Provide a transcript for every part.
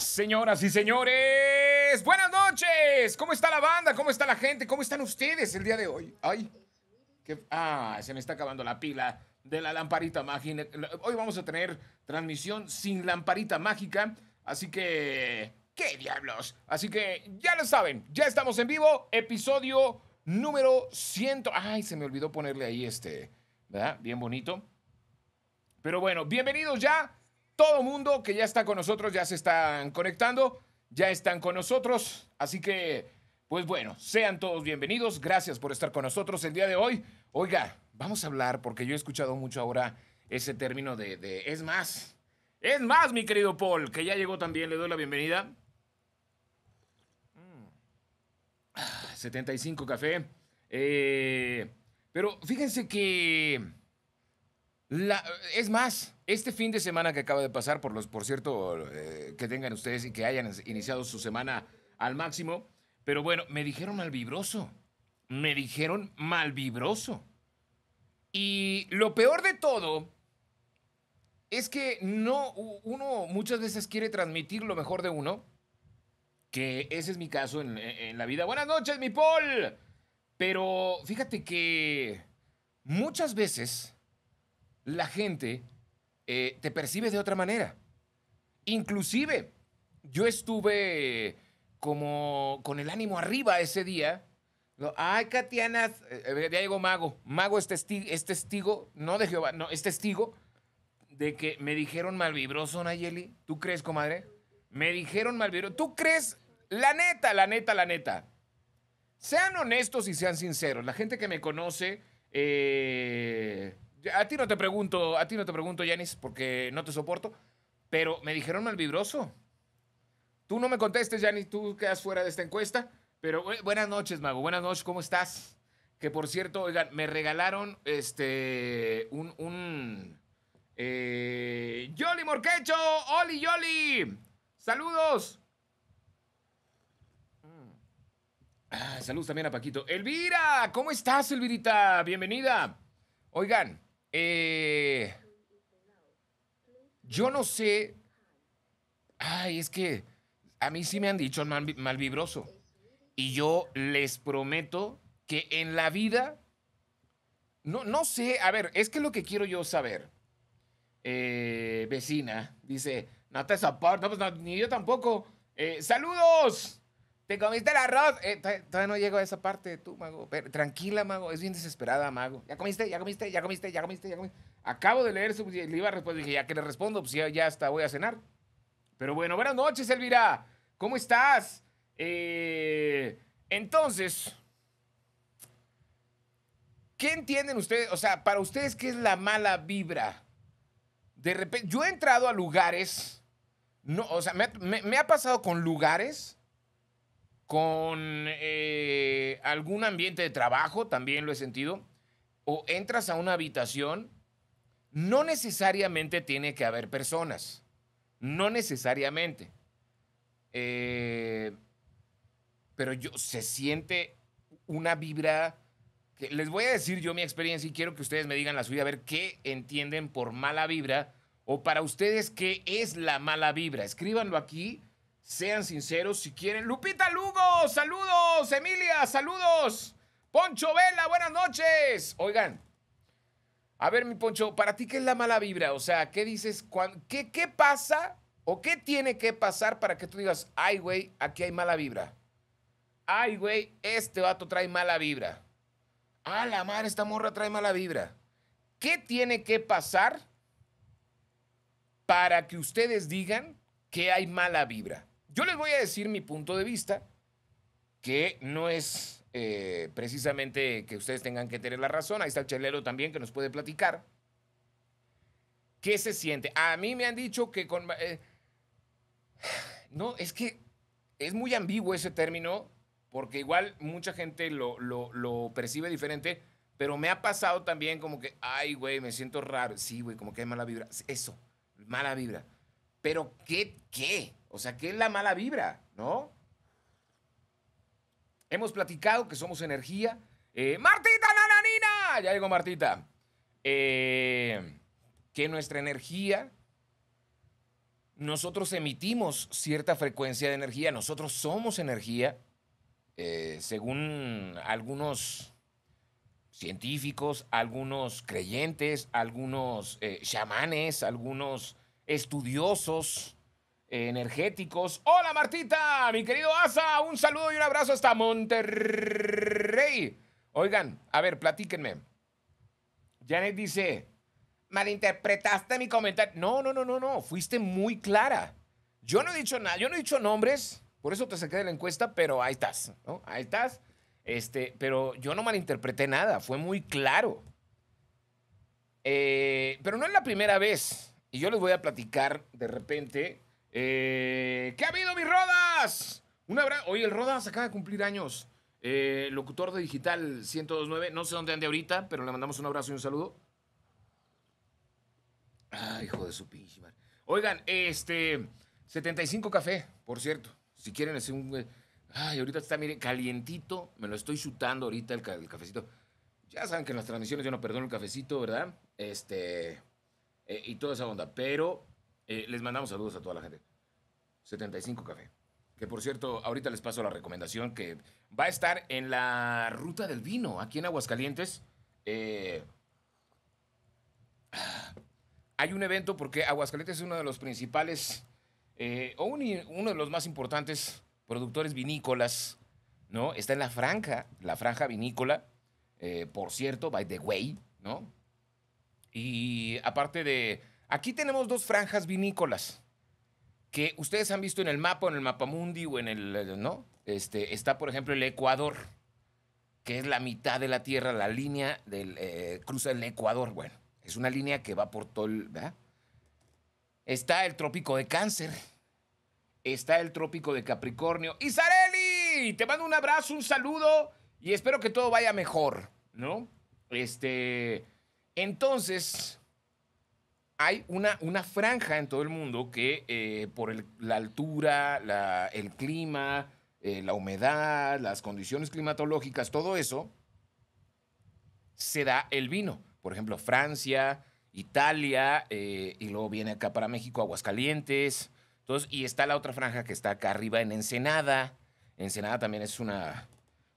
Señoras y señores, buenas noches. ¿Cómo está la banda? ¿Cómo está la gente? ¿Cómo están ustedes el día de hoy? Ay, ah, se me está acabando la pila de la lamparita mágica. Hoy vamos a tener transmisión sin lamparita mágica, así que qué diablos. Así que ya lo saben, ya estamos en vivo, episodio número 100. Ay, se me olvidó ponerle ahí este, ¿verdad? Bien bonito. Pero bueno, bienvenidos ya todo mundo que ya está con nosotros, ya se están conectando, ya están con nosotros. Así que, pues bueno, sean todos bienvenidos. Gracias por estar con nosotros el día de hoy. Oiga, vamos a hablar, porque yo he escuchado mucho ahora ese término de, es más. Es más, mi querido Paul, que ya llegó también, le doy la bienvenida. 75 ah, café. Eh, pero fíjense que es más, este fin de semana que acaba de pasar, por los, por cierto, eh, que tengan ustedes y que hayan iniciado su semana al máximo, pero bueno, me dijeron vibroso Me dijeron vibroso Y lo peor de todo es que no, uno muchas veces quiere transmitir lo mejor de uno, que ese es mi caso en, en la vida. Buenas noches, mi Paul. Pero fíjate que muchas veces la gente eh, te percibe de otra manera. Inclusive, yo estuve como con el ánimo arriba ese día. Ay, Katiana, eh, eh, ya llegó Mago. Mago es testigo, testigo, no de Jehová, no, es testigo de que me dijeron malvibroso, Nayeli. ¿Tú crees, comadre? Me dijeron malvibroso. ¿Tú crees? La neta, la neta, la neta. Sean honestos y sean sinceros. La gente que me conoce, a ti no te pregunto, a ti no te pregunto, Yanis, porque no te soporto, pero me dijeron malvibroso. Tú no me contestes, Yanis, tú quedas fuera de esta encuesta. Pero buenas noches, Mago. Buenas noches, ¿cómo estás? Que por cierto, oigan, me regalaron este un. un eh, ¡Yoli Morquecho! ¡Oli, Yoli! ¡Saludos! Ah, saludos también a Paquito. ¡Elvira! ¿Cómo estás, Elvirita? Bienvenida. Oigan, eh, yo no sé. Ay, es que a mí sí me han dicho mal, vibroso. Y yo les prometo que en la vida. No, no sé. A ver, es que lo que quiero yo saber. Eh, vecina, dice, no te soporto, pues ni yo tampoco. Eh, ¡Saludos! Te comiste el arroz. Eh, todavía no llego a esa parte de tú, mago. tranquila, mago. Es bien desesperada, mago. Ya comiste, ya comiste, ya comiste, ya comiste, ya comiste. Acabo de leer su. Le iba a responder. Dije, ya que le respondo, pues ya, hasta voy a cenar. Pero bueno, buenas noches, Elvira. ¿Cómo estás? Eh, entonces. ¿Qué entienden ustedes? O sea, para ustedes, ¿qué es la mala vibra? De repente, yo he entrado a lugares. No, o sea, me ha pasado con lugares con eh, algún ambiente de trabajo, también lo he sentido, o entras a una habitación, no necesariamente tiene que haber personas, no necesariamente. Eh, pero yo, se siente una vibra, que les voy a decir yo mi experiencia y quiero que ustedes me digan la suya, a ver qué entienden por mala vibra o para ustedes qué es la mala vibra. Escríbanlo aquí sean sinceros si quieren. Lupita Lugo, saludos. Emilia, saludos. Poncho Vela, buenas noches. Oigan, a ver, mi Poncho, ¿para ti qué es la mala vibra? O sea, ¿qué dices? ¿Qué, qué pasa o qué tiene que pasar para que tú digas, ay, güey, aquí hay mala vibra? Ay, güey, este vato trae mala vibra. a la madre, esta morra trae mala vibra. ¿Qué tiene que pasar para que ustedes digan que hay mala vibra? Yo les voy a decir mi punto de vista, que no es eh, precisamente que ustedes tengan que tener la razón. Ahí está el chelero también que nos puede platicar. ¿Qué se siente? A mí me han dicho que con... Eh, no, es que es muy ambiguo ese término, porque igual mucha gente lo, lo, lo percibe diferente, pero me ha pasado también como que, ay, güey, me siento raro. Sí, güey, como que hay mala vibra. Eso, mala vibra. Pero ¿qué? ¿Qué? O sea, que es la mala vibra? ¿No? Hemos platicado que somos energía. Eh, Martita Nananina, ya digo Martita. Eh, que nuestra energía, nosotros emitimos cierta frecuencia de energía, nosotros somos energía, eh, según algunos científicos, algunos creyentes, algunos eh, chamanes, algunos estudiosos, energéticos. Hola Martita, mi querido Asa, un saludo y un abrazo hasta Monterrey. Oigan, a ver, platíquenme. Janet dice, malinterpretaste mi comentario. No, no, no, no, no, fuiste muy clara. Yo no he dicho nada, yo no he dicho nombres, por eso te saqué de la encuesta, pero ahí estás, ¿no? Ahí estás. Este, pero yo no malinterpreté nada, fue muy claro. Eh, pero no es la primera vez, y yo les voy a platicar de repente eh, ¿Qué ha habido, mis Rodas? Un abrazo. oye, el Rodas acaba de cumplir años. Eh, locutor de Digital 1029, no sé dónde ande ahorita, pero le mandamos un abrazo y un saludo. Ah, hijo de su pinche Oigan, este, 75 café, por cierto. Si quieren hacer un... Eh, ay, ahorita está, miren, calientito. Me lo estoy chutando ahorita el, cafecito. Ya saben que en las transmisiones yo no perdono el cafecito, ¿verdad? Este... y toda esa onda. Pero eh, les mandamos saludos a toda la gente. 75 Café. Que por cierto, ahorita les paso la recomendación que va a estar en la ruta del vino, aquí en Aguascalientes. Eh, hay un evento porque Aguascalientes es uno de los principales, eh, o uno de los más importantes productores vinícolas, ¿no? Está en la franja, la franja vinícola, por cierto, by the way, ¿no? Y aparte de Aquí tenemos dos franjas vinícolas que ustedes han visto en el mapa, en el mapamundi o en el, eh, ¿no? Este, está, por ejemplo, el Ecuador, que es la mitad de la Tierra, la línea del, eh, cruza el Ecuador. Bueno, es una línea que va por todo el, ¿verdad? Está el trópico de Cáncer, está el trópico de Capricornio. ¡Isareli! Te mando un abrazo, un saludo y espero que todo vaya mejor, ¿no? Este, entonces, hay una, una franja en todo el mundo que eh, por la altura, el clima, eh, la humedad, las condiciones climatológicas, todo eso, se da el vino. Por ejemplo, Francia, Italia, eh, y luego viene acá para México, Aguascalientes. Entonces, y está la otra franja que está acá arriba en Ensenada. Ensenada también es una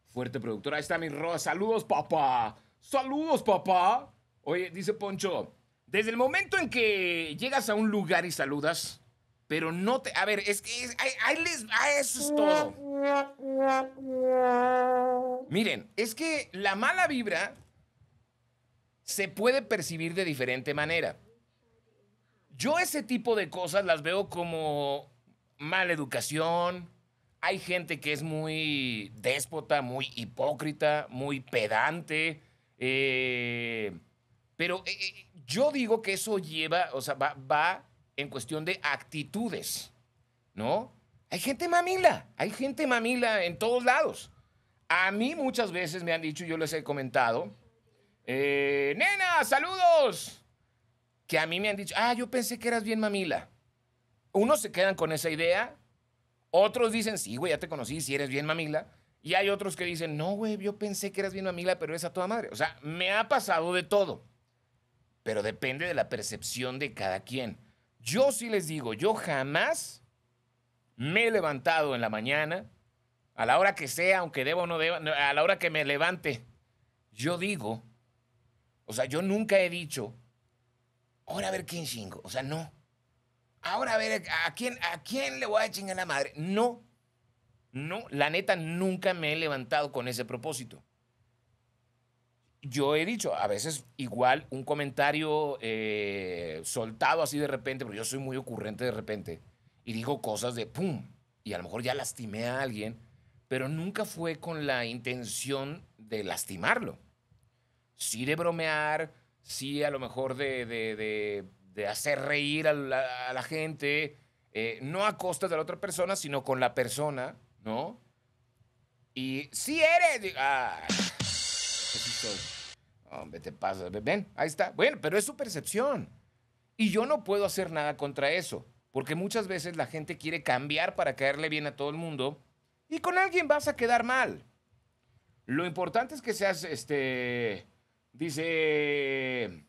fuerte productora. Ahí está mi Rosa. Saludos, papá. Saludos, papá. Oye, dice Poncho, desde el momento en que llegas a un lugar y saludas, pero no te. A ver, es que. ahí, les, ah, eso es todo. Miren, es que la mala vibra se puede percibir de diferente manera. Yo ese tipo de cosas las veo como mala educación. Hay gente que es muy déspota, muy hipócrita, muy pedante. Eh pero eh, eh, yo digo que eso lleva, o sea, va, en cuestión de actitudes, ¿no? Hay gente mamila, hay gente mamila en todos lados. A mí muchas veces me han dicho, yo les he comentado, eh, nena, saludos. Que a mí me han dicho, ah, yo pensé que eras bien mamila. Unos se quedan con esa idea, otros dicen, sí, güey, ya te conocí, si eres bien mamila. Y hay otros que dicen, no, güey, yo pensé que eras bien mamila, pero eres a toda madre. O sea, me ha pasado de todo pero depende de la percepción de cada quien. Yo sí les digo, yo jamás me he levantado en la mañana, a la hora que sea, aunque deba o no deba, a la hora que me levante. Yo digo, o sea, yo nunca he dicho, ahora a ver quién chingo, o sea, no. Ahora a ver a quién, a quién le voy a chingar la madre. No, no, la neta nunca me he levantado con ese propósito yo he dicho, a veces igual un comentario eh, soltado así de repente, porque yo soy muy ocurrente de repente, y digo cosas de ¡pum! Y a lo mejor ya lastimé a alguien, pero nunca fue con la intención de lastimarlo. Sí de bromear, sí a lo mejor de, hacer reír a la, gente, eh, no a costa de la otra persona, sino con la persona, ¿no? Y si eres... Ah, Hombre, te pasa, Ven, ahí está. Bueno, pero es su percepción. Y yo no puedo hacer nada contra eso, porque muchas veces la gente quiere cambiar para caerle bien a todo el mundo y con alguien vas a quedar mal. Lo importante es que seas, este, dice,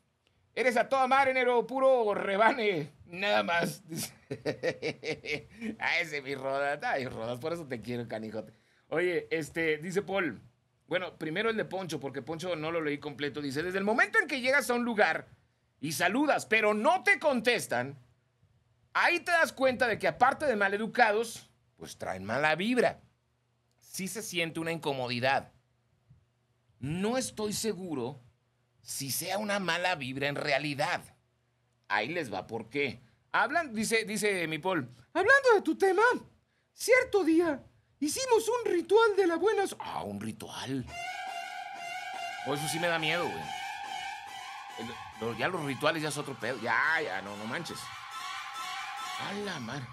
eres a toda madre, enero, puro rebane, nada más. Dice, a ese mi Rodas, ay Rodas, por eso te quiero, canijote. Oye, este, dice Paul, bueno, primero el de Poncho, porque Poncho no lo leí completo. Dice, desde el momento en que llegas a un lugar y saludas, pero no te contestan, ahí te das cuenta de que aparte de maleducados, pues traen mala vibra. Sí se siente una incomodidad. No estoy seguro si sea una mala vibra en realidad. Ahí les va por qué. Hablan, dice, dice mi Paul, hablando de tu tema, cierto día Hicimos un ritual de la buena suerte... Ah, un ritual. Oh, eso sí me da miedo, güey. ya los rituales ya es otro pedo. Ya, ya, no, no manches. A la mar.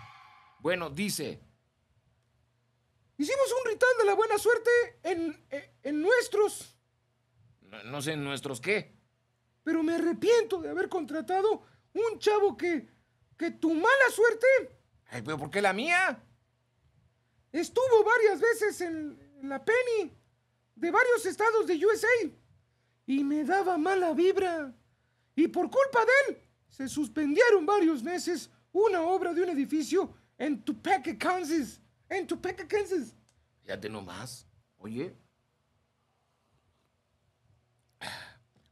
Bueno, dice. Hicimos un ritual de la buena suerte en, eh, en, nuestros. No, no sé, en nuestros qué. Pero me arrepiento de haber contratado un chavo que. que tu mala suerte. Ay, pero ¿por qué la mía? Estuvo varias veces en la Penny de varios estados de USA y me daba mala vibra. Y por culpa de él se suspendieron varios meses una obra de un edificio en Topeka, Kansas. En Topeka, Kansas. Fíjate nomás. Oye.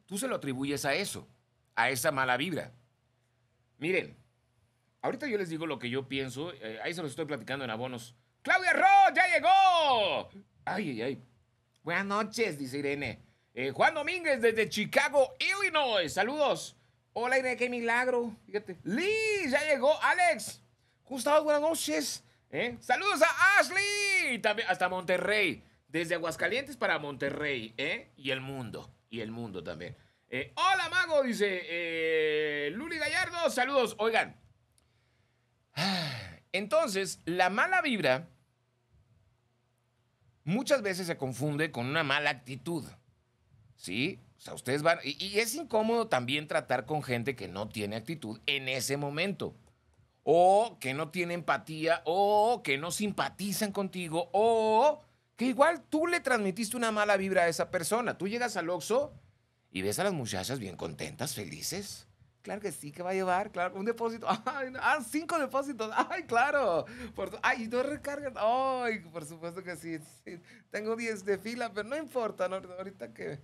Tú se lo atribuyes a eso, a esa mala vibra. Miren, ahorita yo les digo lo que yo pienso, eh, ahí se los estoy platicando en abonos. Claudia Ro, ya llegó. Ay, ay, ay. Buenas noches, dice Irene. Eh, Juan Domínguez desde Chicago, Illinois. Saludos. Hola Irene, qué milagro. Fíjate. ya llegó. Alex. Gustavo, buenas noches. Eh, saludos a Ashley. También hasta Monterrey. Desde Aguascalientes para Monterrey. ¿eh? Y el mundo. Y el mundo también. Eh, hola, mago, dice Luli Gallardo. Saludos. Oigan. Ah, entonces, la mala vibra muchas veces se confunde con una mala actitud. ¿Sí? O sea, ustedes van. Y, es incómodo también tratar con gente que no tiene actitud en ese momento. O que no tiene empatía, o que no simpatizan contigo, o que igual tú le transmitiste una mala vibra a esa persona. Tú llegas al Oxxo y ves a las muchachas bien contentas, felices. Claro que sí, que va a llevar, claro, un depósito. ah, cinco depósitos. Ay, claro. Por ay, no recargas! Ay, por supuesto que sí. Tengo diez de fila, pero no importa. No, ahorita que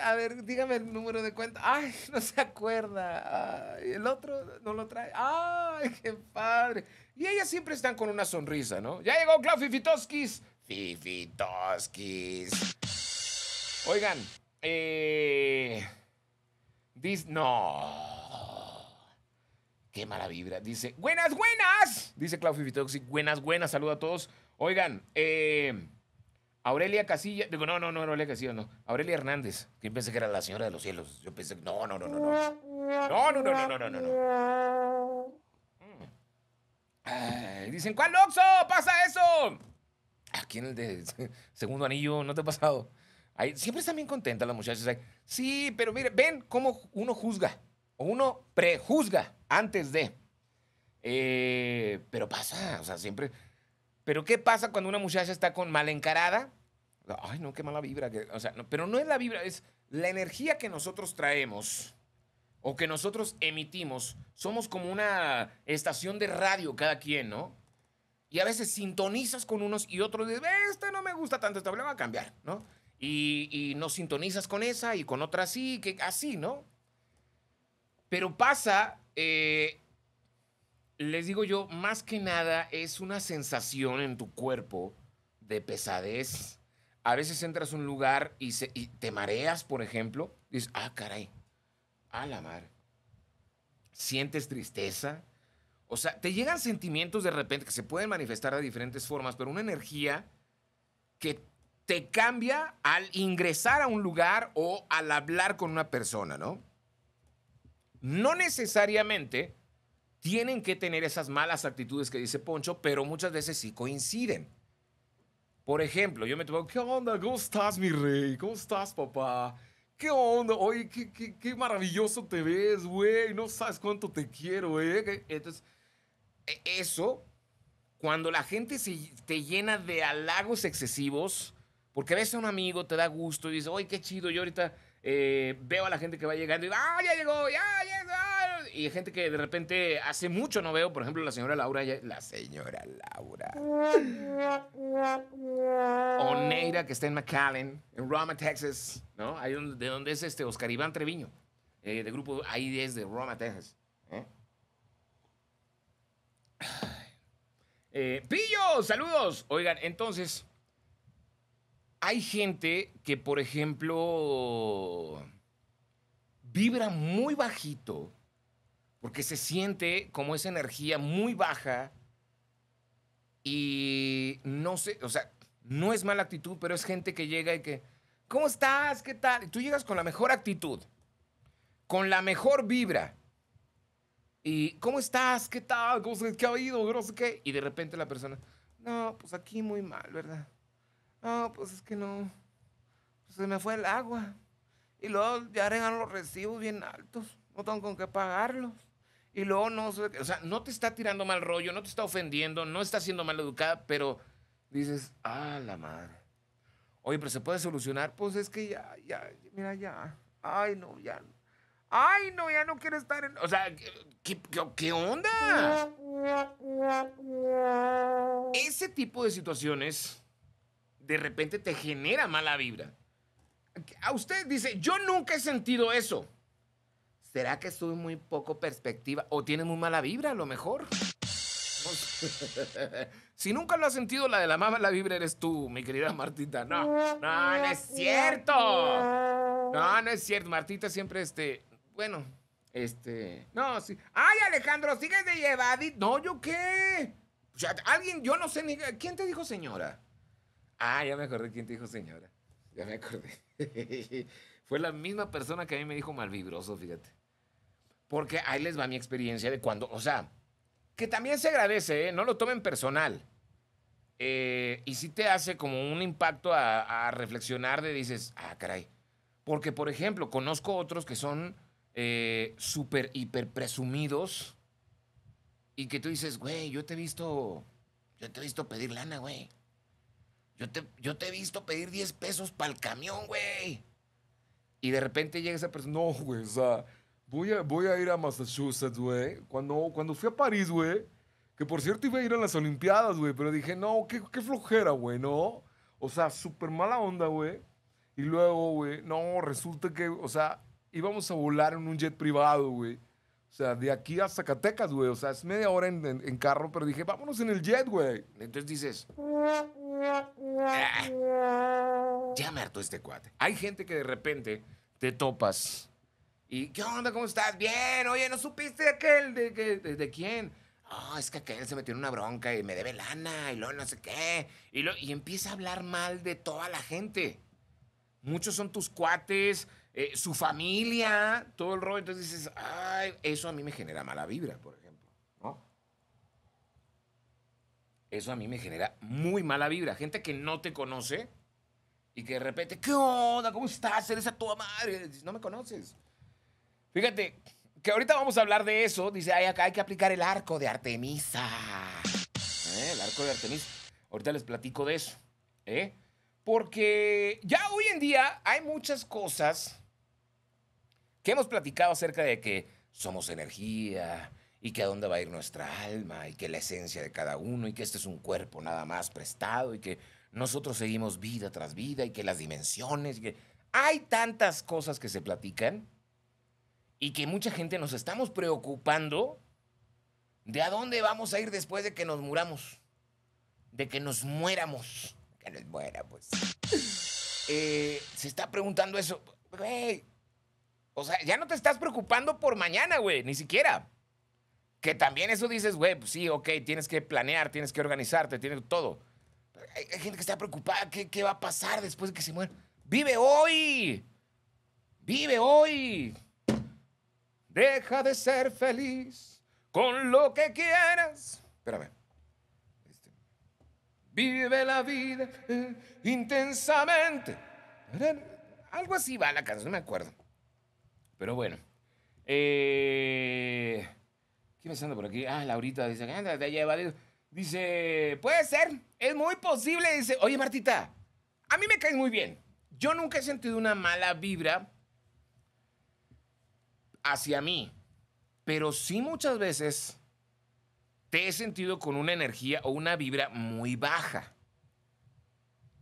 a ver, dígame el número de cuenta. Ay, no se acuerda. Ay, el otro no lo trae. Ay, qué padre. Y ellas siempre están con una sonrisa, ¿no? Ya llegó Clau Fifitoskis. Fifitoskis. Oigan, eh... Dice, no. Qué mala vibra. Dice, buenas, buenas. Dice Claudio Fitoxi. buenas, buenas. Saludo a todos. Oigan, eh, Aurelia Casilla, digo, no, no, no, Aurelia Casilla, no. Aurelia Hernández, que pensé que era la señora de los cielos. Yo pensé, no, no, no, no, no. No, no, no, no, no, no, no. dicen, ¿cuál Oxo? ¡Pasa eso! Aquí en el de segundo anillo, ¿no te ha pasado? siempre están bien contentas las muchachas. Sí, pero mire, ven cómo uno juzga o uno prejuzga antes de. Eh, pero pasa, o sea, siempre. Pero ¿qué pasa cuando una muchacha está con mal encarada? Ay, no, qué mala vibra. Que, o sea, no, pero no es la vibra, es la energía que nosotros traemos o que nosotros emitimos. Somos como una estación de radio cada quien, ¿no? Y a veces sintonizas con unos y otros y dices, este no me gusta tanto, problema este, va a cambiar, ¿no? y, no sintonizas con esa y con otra sí, que, así, ¿no? Pero pasa, eh, les digo yo, más que nada es una sensación en tu cuerpo de pesadez. A veces entras a un lugar y, te mareas, por ejemplo, y dices, ah, caray, a la mar. Sientes tristeza. O sea, te llegan sentimientos de repente que se pueden manifestar de diferentes formas, pero una energía que te cambia al ingresar a un lugar o al hablar con una persona, ¿no? No necesariamente tienen que tener esas malas actitudes que dice Poncho, pero muchas veces sí coinciden. Por ejemplo, yo me tomo, ¿qué onda? ¿Cómo estás, mi rey? ¿Cómo estás, papá? ¿Qué onda? Oye, qué, qué, qué maravilloso te ves, güey. No sabes cuánto te quiero, güey. Eh". Entonces, e, eso, cuando la gente se, te llena de halagos excesivos, porque ves a un amigo, te da gusto y dices, ¡ay, qué chido, yo ahorita eh, veo a la gente que va llegando y ah, ya llegó, ya, ya, Y hay gente que de repente hace mucho no veo, por ejemplo, la señora Laura, la señora Laura. o Neira, que está en McAllen, en Roma, Texas, ¿no? Ahí de donde es este Oscar Iván Treviño, eh, de grupo es de Roma, Texas. ¿eh? Eh, pillo, saludos. Oigan, entonces hay gente que, por ejemplo, vibra muy bajito porque se siente como esa energía muy baja y no sé, o sea, no es mala actitud, pero es gente que llega y que, ¿cómo estás? ¿Qué tal? Y tú llegas con la mejor actitud, con la mejor vibra. Y, ¿cómo estás? ¿Qué tal? ¿Cómo ¿Qué ha ido? No sé qué. Y de repente la persona, no, pues aquí muy mal, ¿verdad? Ah, pues es que no. Pues se me fue el agua. Y luego ya regan los recibos bien altos. No tengo con qué pagarlos. Y luego no sé. O sea, no te está tirando mal rollo, no te está ofendiendo, no está siendo mal educada, pero dices, ah, la madre. Oye, pero se puede solucionar. Pues es que ya, ya, mira, ya. Ay, no, ya. Ay, no, ya no quiero estar en. O sea, qué onda? Ese tipo de situaciones de repente te genera mala vibra. A usted dice, yo nunca he sentido eso. ¿Será que estuve muy poco perspectiva o tiene muy mala vibra a lo mejor? si nunca lo has sentido, la de la mala vibra eres tú, mi querida Martita. No, no, no es cierto. No, no es cierto. Martita siempre, este, bueno, este, no, sí. Ay, Alejandro, sigues de llevadito. No, ¿yo qué? O sea, alguien, yo no sé ni... ¿Quién te dijo señora? Ah, ya me acordé quién te dijo señora. Ya me acordé. Fue la misma persona que a mí me dijo malvibroso, fíjate. Porque ahí les va mi experiencia de cuando, o sea, que también se agradece, ¿eh? no lo tomen personal. Eh, y si te hace como un impacto a, reflexionar de dices, ah, caray. Porque, por ejemplo, conozco otros que son eh, súper, hiper presumidos y que tú dices, güey, yo te he visto, yo te he visto pedir lana, güey. Yo te, he visto pedir 10 pesos para el camión, güey. Y de repente llega esa persona, no, güey, o sea, voy a, voy a ir a Massachusetts, güey. Cuando, cuando fui a París, güey, que por cierto iba a ir a las Olimpiadas, güey, pero dije, no, qué, qué flojera, güey, ¿no? O sea, súper mala onda, güey. Y luego, güey, no, resulta que, o sea, íbamos a volar en un jet privado, güey. O sea, de aquí a Zacatecas, güey. O sea, es media hora en, carro, pero dije, vámonos en el jet, güey. Entonces dices, ah, ya me harto este cuate. Hay gente que de repente te topas y, ¿qué onda? ¿Cómo estás? Bien, oye, ¿no supiste de aquel? ¿De, quién? Oh, es que aquel se metió en una bronca y me debe lana y lo no sé qué. Y, lo, y empieza a hablar mal de toda la gente. Muchos son tus cuates, eh, su familia, todo el robo. Entonces dices, ay, eso a mí me genera mala vibra, por ejemplo. ¿no? Eso a mí me genera muy mala vibra. Gente que no te conoce y que de repente, ¿qué onda? ¿Cómo estás? Eres a tu madre. No me conoces. Fíjate, que ahorita vamos a hablar de eso. Dice, ay, acá hay que aplicar el arco de Artemisa. ¿Eh? El arco de Artemisa. Ahorita les platico de eso. ¿eh? Porque ya hoy en día hay muchas cosas que hemos platicado acerca de que somos energía y que a dónde va a ir nuestra alma y que la esencia de cada uno y que este es un cuerpo nada más prestado y que nosotros seguimos vida tras vida y que las dimensiones, que hay tantas cosas que se platican y que mucha gente nos estamos preocupando de a dónde vamos a ir después de que nos muramos, de que nos muéramos, que nos muera pues. Eh, se está preguntando eso, güey, o sea, ya no te estás preocupando por mañana, güey, ni siquiera. Que también eso dices, güey, pues sí, ok, tienes que planear, tienes que organizarte, tienes todo. Hay, gente que está preocupada, ¿qué, va a pasar después de que se muera? ¡Vive hoy! ¡Vive hoy! Deja de ser feliz con lo que quieras. Espérame. Este. Vive la vida eh, intensamente. Algo así va la canción, no me acuerdo. Pero bueno. Eh, ¿Qué pasando por aquí? Ah, Laurita dice, anda, ah, te Dice, puede ser, es muy posible. Dice, oye Martita, a mí me caes muy bien. Yo nunca he sentido una mala vibra hacia mí, pero sí muchas veces te he sentido con una energía o una vibra muy baja.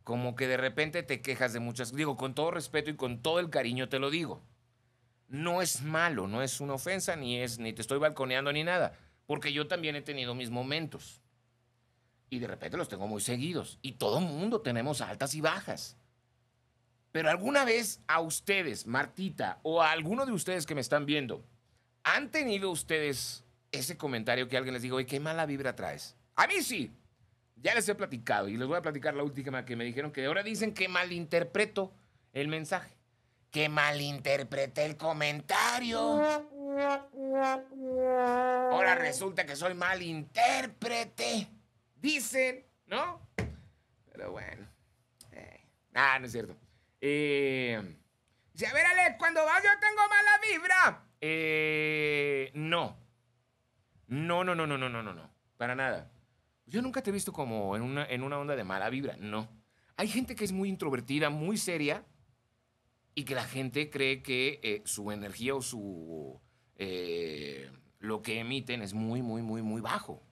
Como que de repente te quejas de muchas, digo, con todo respeto y con todo el cariño te lo digo no es malo, no es una ofensa, ni es, ni te estoy balconeando ni nada, porque yo también he tenido mis momentos. Y de repente los tengo muy seguidos. Y todo mundo tenemos altas y bajas. Pero alguna vez a ustedes, Martita, o a alguno de ustedes que me están viendo, ¿han tenido ustedes ese comentario que alguien les digo, ¿y qué mala vibra traes? A mí sí. Ya les he platicado y les voy a platicar la última que me dijeron que ahora dicen que malinterpreto el mensaje que malinterpreté el comentario. Ahora resulta que soy malintérprete. Dicen, ¿no? Pero bueno. Ah, no es cierto. Eh, dice, a ver, cuando vas yo tengo mala vibra. Eh, no. No, no, no, no, no, no, no, no. Para nada. Yo nunca te he visto como en una, en una onda de mala vibra. No. Hay gente que es muy introvertida, muy seria y que la gente cree que eh, su energía o su eh, lo que emiten es muy, muy, muy, muy bajo.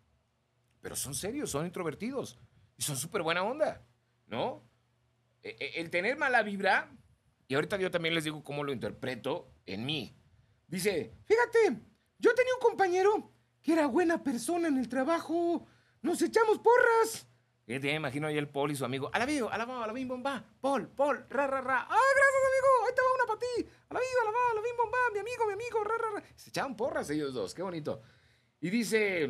Pero son serios, son introvertidos y son súper buena onda, ¿no? E, e, el tener mala vibra, y ahorita yo también les digo cómo lo interpreto en mí. Dice, fíjate, yo tenía un compañero que era buena persona en el trabajo, nos echamos porras yo te imagino ahí el Paul y su amigo. A la viva, a la va, a la bim bomba. Paul, Paul, ra, ra, ra. Ah, gracias, amigo. Ahí te va una para ti. A la viva, a la va, a la bim bomba. Mi amigo, mi amigo, ra, ra, ra. Se echaban porras ellos dos. Qué bonito. Y dice,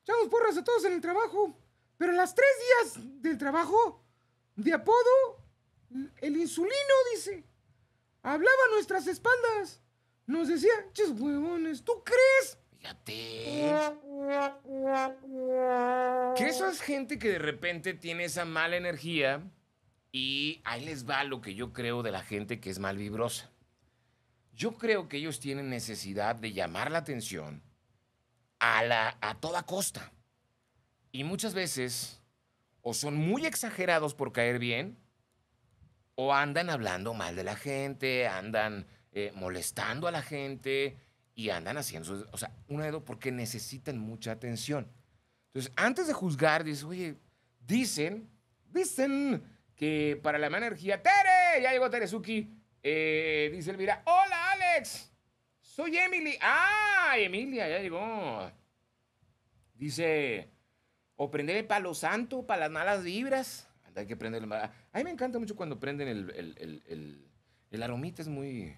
echamos porras a todos en el trabajo. Pero en las tres días del trabajo, de apodo, el insulino, dice, hablaba a nuestras espaldas. Nos decía, ches huevones, ¿tú crees Fíjate. Que eso es gente que de repente tiene esa mala energía y ahí les va lo que yo creo de la gente que es mal vibrosa. Yo creo que ellos tienen necesidad de llamar la atención a, la, a toda costa. Y muchas veces o son muy exagerados por caer bien o andan hablando mal de la gente, andan eh, molestando a la gente y andan haciendo, o sea, un dedo porque necesitan mucha atención. Entonces, antes de juzgar, dices, oye, dicen, dicen que para la energía, Tere, ya llegó Terezuki, eh, dice Elvira, hola Alex, soy Emily, ah, Emilia, ya llegó. Dice, o prenderle palo santo para las malas vibras. hay que prenderle. A mí me encanta mucho cuando prenden el, el, el aromita, es muy,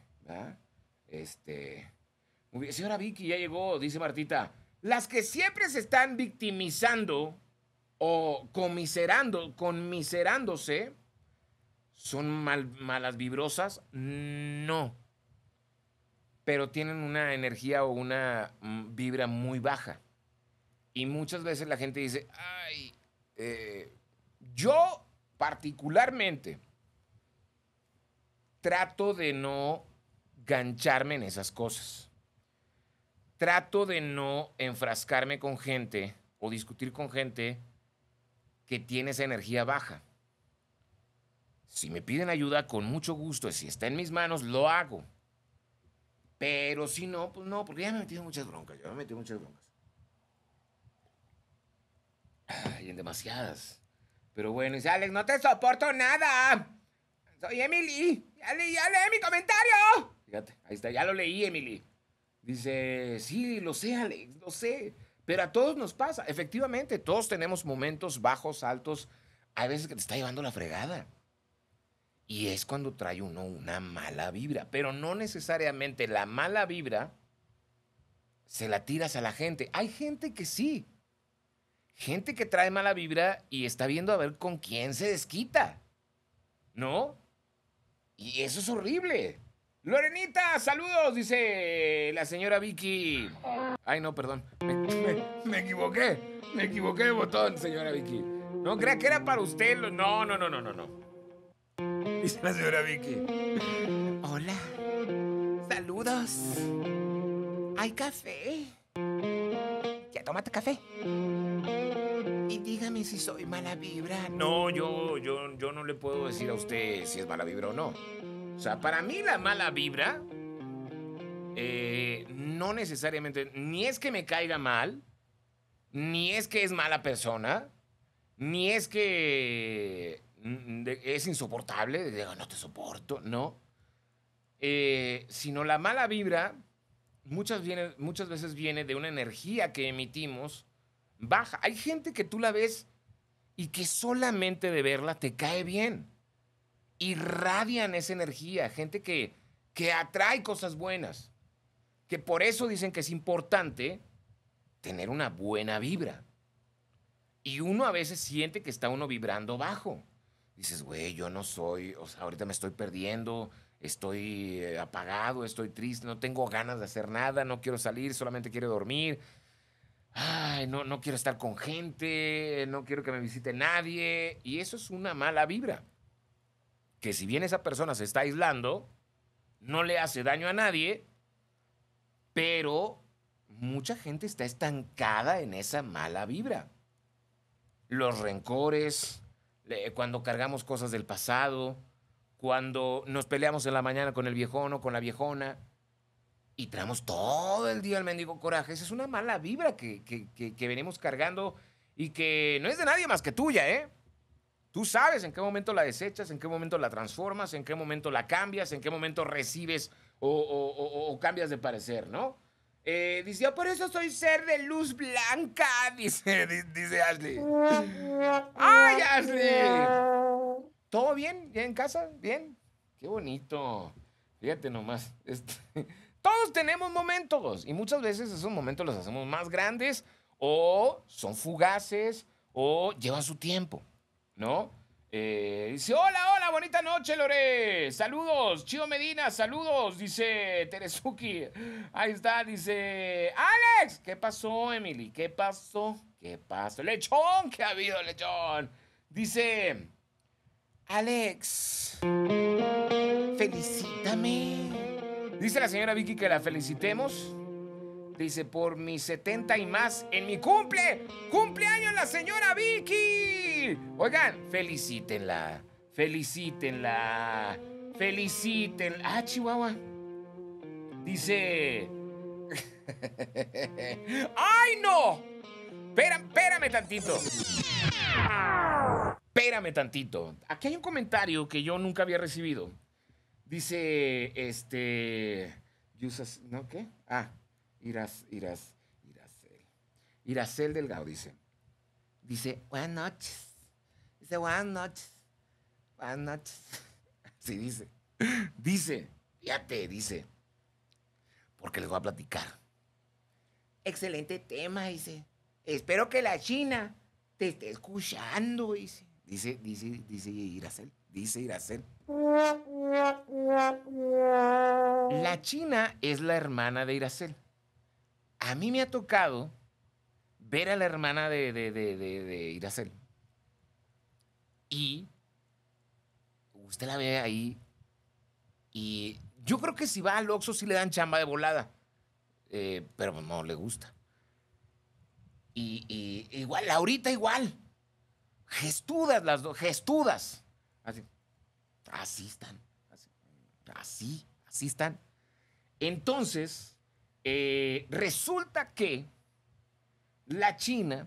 Este, Señora Vicky, ya llegó, dice Martita. Las que siempre se están victimizando o comiserando, conmiserándose, son malas vibrosas. No. Pero tienen una energía o una mm, vibra muy baja. Y muchas veces la gente dice, ay, eh, yo particularmente trato de no gancharme en esas cosas trato de no enfrascarme con gente o discutir con gente que tiene esa energía baja. Si me piden ayuda, con mucho gusto, si está en mis manos, lo hago. Pero si no, pues no, porque ya me he metido muchas broncas, ya me he metido muchas broncas. Ay, en demasiadas. Pero bueno, dice Alex, no te soporto nada. Soy Emily. Ya leí, ya leí mi comentario. Fíjate, ahí está, ya lo leí, Emily. Dice, sí, lo sé, Alex, lo sé. Pero a todos nos pasa. Efectivamente, todos tenemos momentos bajos, altos. Hay veces que te está llevando la fregada. Y es cuando trae uno una mala vibra. Pero no necesariamente la mala vibra se la tiras a la gente. Hay gente que sí. Gente que trae mala vibra y está viendo a ver con quién se desquita. ¿No? Y eso es horrible. Lorenita, saludos, dice la señora Vicky. Ay, no, perdón. Me, equivoqué. Me equivoqué de botón, señora Vicky. No crea que era para usted. No, no, no, no, no, no. Dice la señora Vicky. Hola. Saludos. ¿Hay café? Ya tómate café. Y dígame si soy mala vibra. No, yo, yo, yo no le puedo decir a usted si es mala vibra o no. O sea, para mí la mala vibra eh, no necesariamente, ni es que me caiga mal, ni es que es mala persona, ni es que mm, mm, es insoportable, digo, no te soporto, no. Eh, sino la mala vibra muchas, viene, muchas veces viene de una energía que emitimos baja. Hay gente que tú la ves y que solamente de verla te cae bien irradian esa energía, gente que, que atrae cosas buenas, que por eso dicen que es importante tener una buena vibra. Y uno a veces siente que está uno vibrando bajo. Dices, güey, yo no soy, o sea, ahorita me estoy perdiendo, estoy eh, apagado, estoy triste, no tengo ganas de hacer nada, no quiero salir, solamente quiero dormir. Ay, no, no quiero estar con gente, no quiero que me visite nadie. Y eso es una mala vibra que si bien esa persona se está aislando, no le hace daño a nadie, pero mucha gente está estancada en esa mala vibra. Los rencores, cuando cargamos cosas del pasado, cuando nos peleamos en la mañana con el viejón o con la viejona y traemos todo el día el mendigo coraje. Esa es una mala vibra que, que venimos cargando y que no es de nadie más que tuya, ¿eh? Tú sabes en qué momento la desechas, en qué momento la transformas, en qué momento la cambias, en qué momento recibes o, cambias de parecer, ¿no? Eh, dice, yo ah, por eso soy ser de luz blanca, dice, dice Ashley. ¡Ay, Ashley! ¿Todo bien? ¿Bien en casa? ¿Bien? ¡Qué bonito! Fíjate nomás. Este, todos tenemos momentos y muchas veces esos momentos los hacemos más grandes o son fugaces o llevan su tiempo. ¿no? Eh, dice, hola, hola, bonita noche, Lore. Saludos, Chio Medina, saludos, dice Teresuki Ahí está, dice, Alex, ¿qué pasó, Emily? ¿Qué pasó? ¿Qué pasó? Lechón, ¿qué ha habido, lechón? Dice, Alex, felicítame. Dice la señora Vicky que la felicitemos. Dice, por mis 70 y más en mi cumple. ¡Cumpleaños la señora Vicky! oigan, felicítenla, felicítenla, felicítenla. Ah, Chihuahua. Dice... ¡Ay, no! Espérame, tantito. Espérame tantito. Aquí hay un comentario que yo nunca había recibido. Dice, este... ¿No qué? Ah, Iras, Iras, Iracel. Iracel Delgado dice. Dice, buenas noches. Dice, buenas noches. Buenas noches. Sí, dice. Dice, fíjate, dice. Porque les voy a platicar. Excelente tema, dice. Espero que la China te esté escuchando, dice. Dice, dice, dice Iracel. Dice Iracel. La China es la hermana de Iracel. A mí me ha tocado ver a la hermana de, de, de, de, de Iracel y usted la ve ahí. Y yo creo que si va al Oxxo sí le dan chamba de volada. Eh, pero pues no le gusta. Y, igual, ahorita igual. Gestudas las dos, gestudas. Así. Así están. Así, así, están. Entonces, eh, resulta que la China.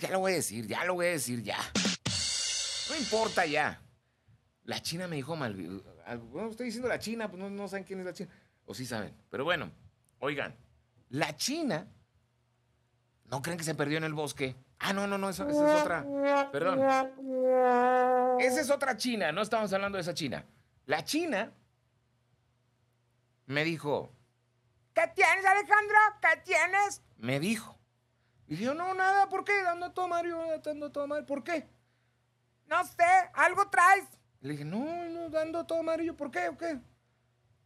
Ya lo voy a decir, ya lo voy a decir, ya. No importa ya. La China me dijo mal. estoy diciendo la China, pues no, saben quién es la China. O sí saben. Pero bueno, oigan, la China, ¿no creen que se perdió en el bosque? Ah, no, no, no, esa, es otra. Perdón. Esa es otra China, no estamos hablando de esa China. La China me dijo, ¿qué tienes, Alejandro? ¿Qué tienes? Me dijo. Y yo, no, nada, ¿por qué? dando todo Mario, todo mal, ¿por qué? No sé, algo traes. Le dije, no, no, dando todo amarillo. ¿Por qué o qué?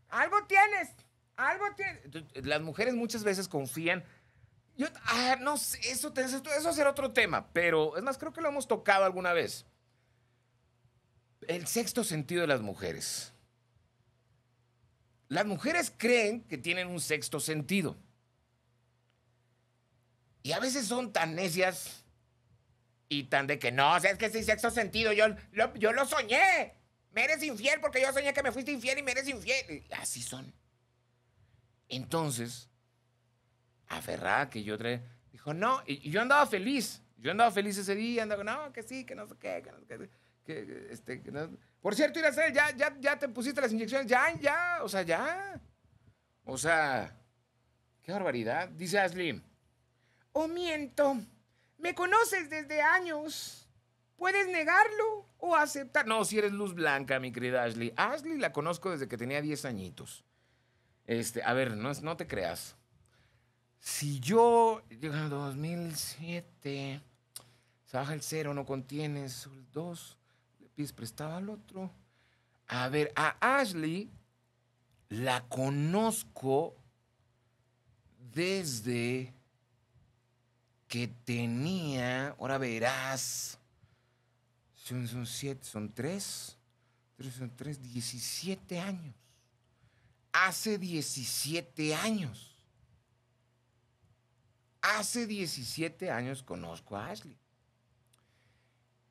Algo tienes, algo tienes. Las mujeres muchas veces confían. Yo, ah, no sé, eso, eso, eso será otro tema, pero es más, creo que lo hemos tocado alguna vez. El sexto sentido de las mujeres. Las mujeres creen que tienen un sexto sentido. Y a veces son tan necias y tan de que no, o sea, es que sí, sexto sentido, yo lo, yo lo soñé. Me eres infiel porque yo soñé que me fuiste infiel y me eres infiel. así son. Entonces, aferrada que yo trae, dijo, no, y yo andaba feliz. Yo andaba feliz ese día, andaba, no, que sí, que no sé qué, que no sé qué. Que, este, Por cierto, Iracel, ya, ya, ya te pusiste las inyecciones, ya, ya, o sea, ya. O sea, qué barbaridad, dice Ashley o oh, miento. Me conoces desde años. ¿Puedes negarlo o aceptar? No, si eres luz blanca, mi querida Ashley. Ashley la conozco desde que tenía 10 añitos. Este, a ver, no, no te creas. Si yo Llega en 2007, se baja el cero, no contienes el dos le pides prestado al otro. A ver, a Ashley la conozco desde que tenía, ahora verás, son, son tres, son tres, 17 años. Hace 17 años. Hace 17 años conozco a Ashley.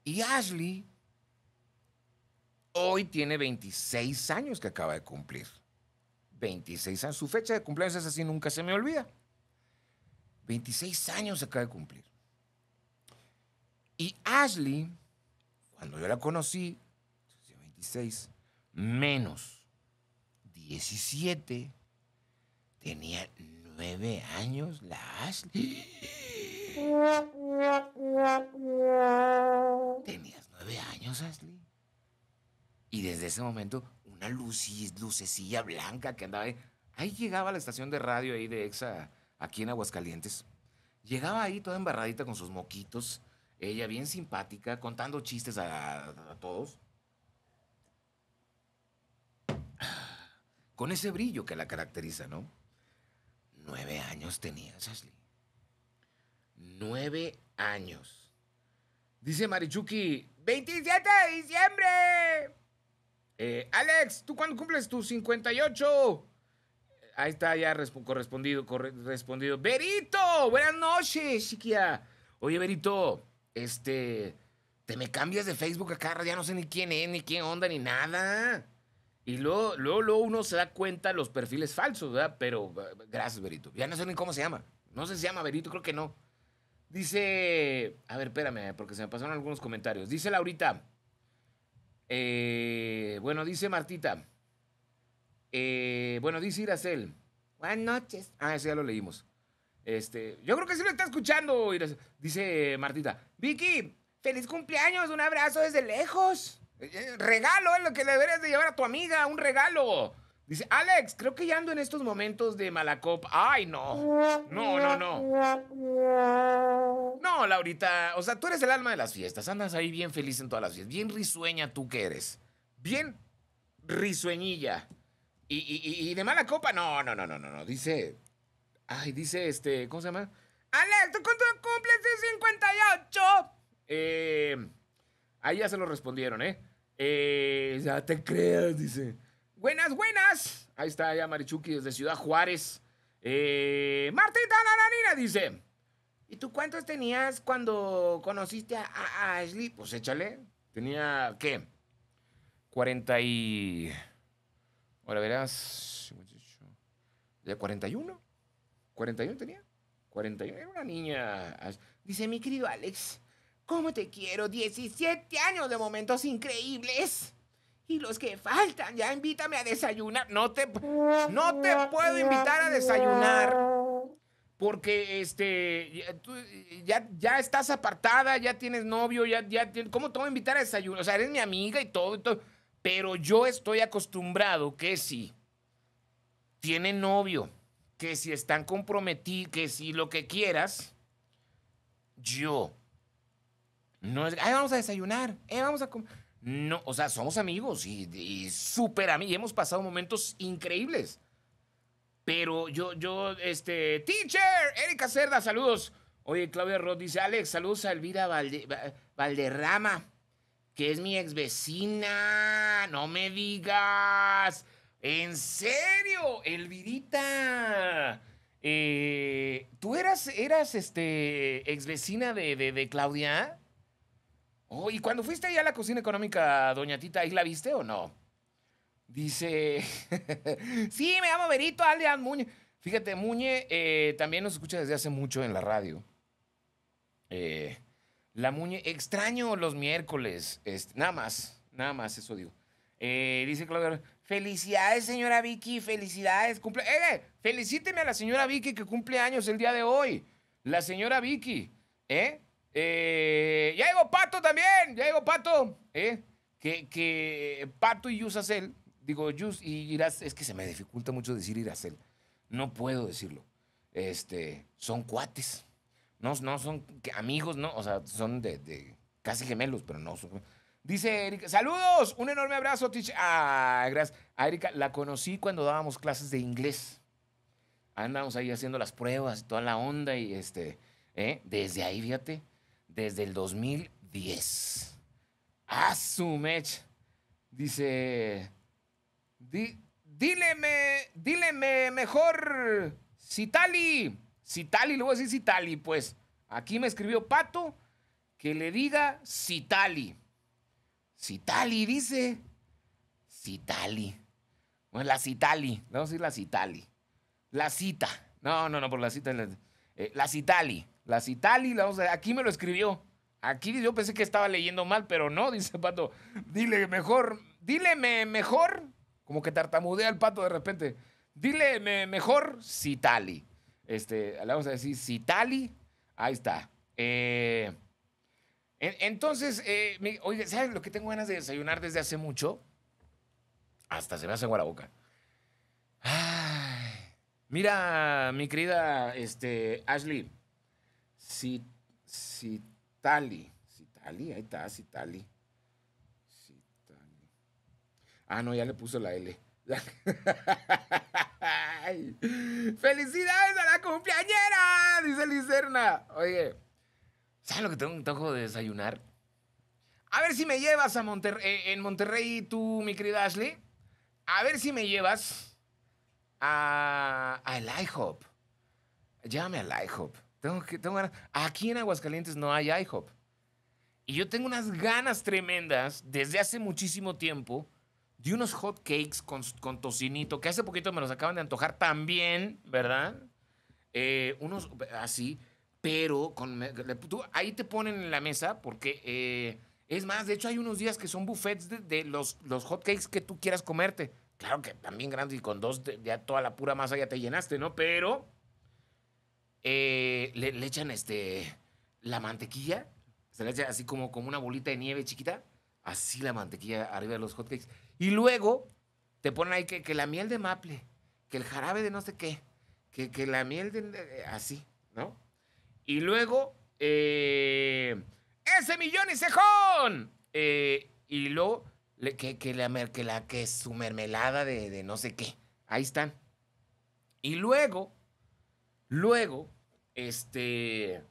Y Ashley hoy tiene 26 años que acaba de cumplir. 26 años. Su fecha de cumpleaños es así, nunca se me olvida. 26 años se acaba de cumplir. Y Ashley, cuando yo la conocí, 26, menos 17, tenía 9 años la Ashley. Tenías 9 años, Ashley. Y desde ese momento, una lucecilla blanca que andaba ahí. Ahí llegaba a la estación de radio ahí de Exa aquí en Aguascalientes. Llegaba ahí toda embarradita con sus moquitos, ella bien simpática, contando chistes a, todos. Con ese brillo que la caracteriza, ¿no? Nueve años tenía Ashley. Nueve años. Dice Marichuki, 27 de diciembre. Eh, Alex, ¿tú cuándo cumples tus 58? ahí está ya correspondido, respondido. Berito, buenas noches, chiquilla. Oye, Berito, este, te me cambias de Facebook acá, ya no sé ni quién es, ni quién onda, ni nada. Y luego, luego, uno se da cuenta de los perfiles falsos, ¿verdad? Pero gracias, Berito. Ya no sé ni cómo se llama. No sé si se llama Berito, creo que no. Dice, a ver, espérame, porque se me pasaron algunos comentarios. Dice Laurita, eh, bueno, dice Martita, eh, bueno, dice Iracel. Buenas noches. Ah, ese ya lo leímos. Este, yo creo que sí lo está escuchando, Dice Martita. Vicky, feliz cumpleaños, un abrazo desde lejos. Eh, eh, regalo lo que le deberías de llevar a tu amiga, un regalo. Dice, Alex, creo que ya ando en estos momentos de Malacop. Ay, no. No, no, no. No, Laurita, o sea, tú eres el alma de las fiestas. Andas ahí bien feliz en todas las fiestas. Bien risueña tú que eres. Bien risueñilla. Y, de mala copa, no, no, no, no, no, no. Dice. Ay, dice este. ¿Cómo se llama? Alex, ¿tú cuánto cumples de 58? Eh, ahí ya se lo respondieron, ¿eh? Eh, ya te creas, dice. Buenas, buenas. Ahí está ya Marichuki desde Ciudad Juárez. Eh, Martita Nananina dice. ¿Y tú cuántos tenías cuando conociste a, Ashley? Pues échale. Tenía, ¿qué? 40 y... Ahora verás. ¿De 41? ¿41 tenía? 41. Era una niña. Dice, mi querido Alex, ¿cómo te quiero? 17 años de momentos increíbles. Y los que faltan, ya invítame a desayunar. No te, no te puedo invitar a desayunar. Porque este, ya, ya, estás apartada, ya tienes novio, ya, ya ¿Cómo te voy a invitar a desayunar? O sea, eres mi amiga y todo, y todo. Pero yo estoy acostumbrado que si tiene novio, que si están comprometidos, que si lo que quieras, yo. No es, ay, vamos a desayunar, eh, vamos a comer. No, o sea, somos amigos y, súper amigos y hemos pasado momentos increíbles. Pero yo, yo, este, teacher, Erika Cerda, saludos. Oye, Claudia Roth dice, Alex, saludos a Elvira Valderrama que es mi ex vecina. No me digas. En serio, Elvirita. Eh, ¿Tú eras, eras este, ex vecina de, Claudia? Oh, y cuando fuiste allá a la cocina económica, doña Tita, ¿ahí la viste o no? Dice, sí, me llamo Berito alias Muñe. Fíjate, Muñe eh, también nos escucha desde hace mucho en la radio. Eh, la muñe Extraño los miércoles. Este, nada más. Nada más, eso digo. Eh, dice Claudia. Felicidades, señora Vicky. Felicidades. Cumple. Eh, eh, felicíteme a la señora Vicky que cumple años el día de hoy. La señora Vicky. ¿Eh? ya llegó Pato también. Ya llegó Pato. ¿Eh? Que, Pato y Yusacel. Digo, Yus y Iracel. Es que se me dificulta mucho decir Iracel. No puedo decirlo. Este, son cuates. No, no son amigos, ¿no? O sea, son de, casi gemelos, pero no son. Dice Erika, saludos, un enorme abrazo, Tich. Ah, gracias. A ah, Erika, la conocí cuando dábamos clases de inglés. Andábamos ahí haciendo las pruebas y toda la onda y este, ¿eh? desde ahí, fíjate, desde el 2010. A su mech. Dice, Dileme... díleme, díleme mejor, Citali, Citali, le voy a decir Citali, pues. Aquí me escribió Pato que le diga Citali. Citali, dice. Citali. Bueno, la Citali. Vamos a decir la Citali. La cita. No, no, no, por la cita. La, eh, la Citali. La Citali, aquí me lo escribió. Aquí yo pensé que estaba leyendo mal, pero no, dice Pato. Dile mejor, díleme mejor. Como que tartamudea el pato de repente. Dile mejor Citali. Este, le vamos a decir Citali. Ahí está. Eh, entonces, eh, oye, ¿sabes lo que tengo ganas de desayunar desde hace mucho? Hasta se me hace agua la boca. mira, mi querida este, Ashley. Citali. Citali, ahí está, Citali. Ah, no, ya le puso la L. ¡Felicidades a la cumpleañera! Dice Lizerna Oye, ¿sabes lo que tengo un de desayunar? A ver si me llevas a Monterrey, eh, en Monterrey tú, mi querida Ashley. A ver si me llevas a, IHOP. Llévame al IHOP. Tengo que, tengo Aquí en Aguascalientes no hay IHOP. Y yo tengo unas ganas tremendas desde hace muchísimo tiempo de unos hot cakes con, con tocinito, que hace poquito me los acaban de antojar también, ¿verdad? Eh, unos así, pero con, ahí te ponen en la mesa porque... Eh, es más, de hecho hay unos días que son buffets de, los los, hot cakes que tú quieras comerte. Claro que también grandes y con dos ya toda la pura masa ya te llenaste, ¿no? Pero eh, le, echan este la mantequilla, se le echa así como, como una bolita de nieve chiquita, así la mantequilla arriba de los hot cakes. Y luego te ponen ahí que, la miel de maple, que el jarabe de no sé qué, que, la miel de, así, ¿no? Y luego, eh, ese millón y cejón. Eh, y luego, que, que, que, la, que su mermelada de, de no sé qué. Ahí están. Y luego, luego, este...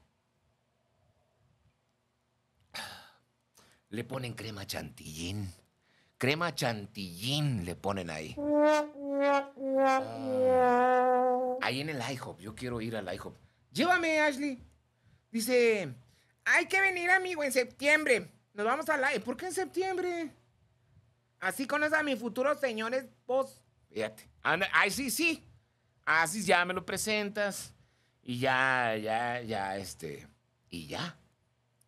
Le ponen crema chantillín. Crema chantillín le ponen ahí. Ah. ahí en el IHOP. Yo quiero ir al IHOP. Llévame, Ashley. Dice, hay que venir, amigo, en septiembre. Nos vamos al IHOP. ¿Por qué en septiembre? Así conoce a mi futuro señores vos. Fíjate. sí, sí. Así ya me lo presentas. Y ya, ya, ya, este. Y ya.